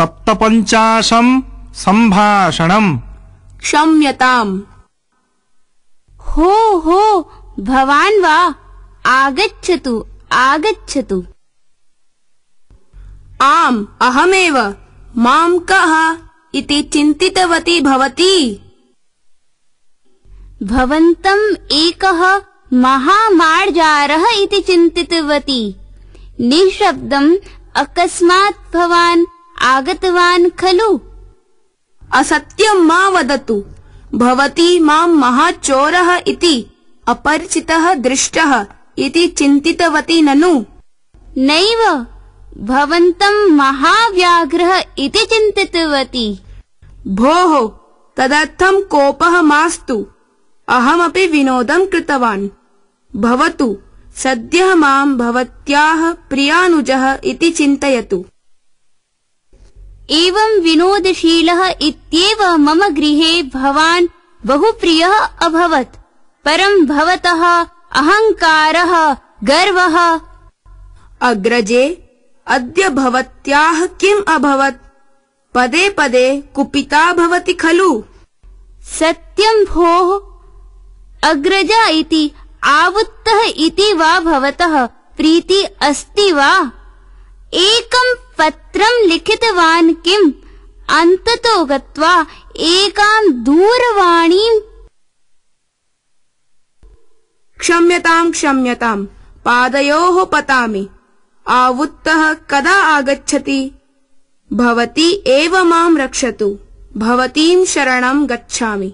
सप्तपञ्चाशम् सम्भाषणम् क्षम्यताम् हो हो भवान् वा आगच्छतु आगच्छतु आम् अहमेव माम् कः इति चिन्तितवती भवती भवन्तम् एकः महामार्जारः इति चिन्तितवती निःशब्दम् अकस्मात् भवान् आगतवान् खलु असत्यम् मा वदतु भवती माम् महाचोरः इति अपरिचितः दृष्टः इति चिन्तितवती ननु नैव महाव्याघ्रः इति चिन्तितवती भोः तदर्थम् कोपः मास्तु अहमपि विनोदम् कृतवान् भवतु सद्यः माम् भवत्याः प्रियानुजः इति चिन्तयतु एवं विनोदशीलः इत्येव मम गृहे भवान् बहुप्रियः अभवत् परं भवतः अहङ्कारः गर्वः अग्रजे अद्य भवत्याः किम् अभवत् पदे पदे कुपिता भवति खलु सत्यं भोः अग्रजा इति आवृत्तः इति वा भवतः प्रीति अस्ति वा पत्रं लिखितवान् किम् अन्ततो गत्वा एकां दूरवाणीम् क्षम्यताम् क्षम्यताम् पादयोः पतामि आवुत्तः कदा आगच्छति भवती एव माम् रक्षतु भवतीम् शरणम् गच्छामि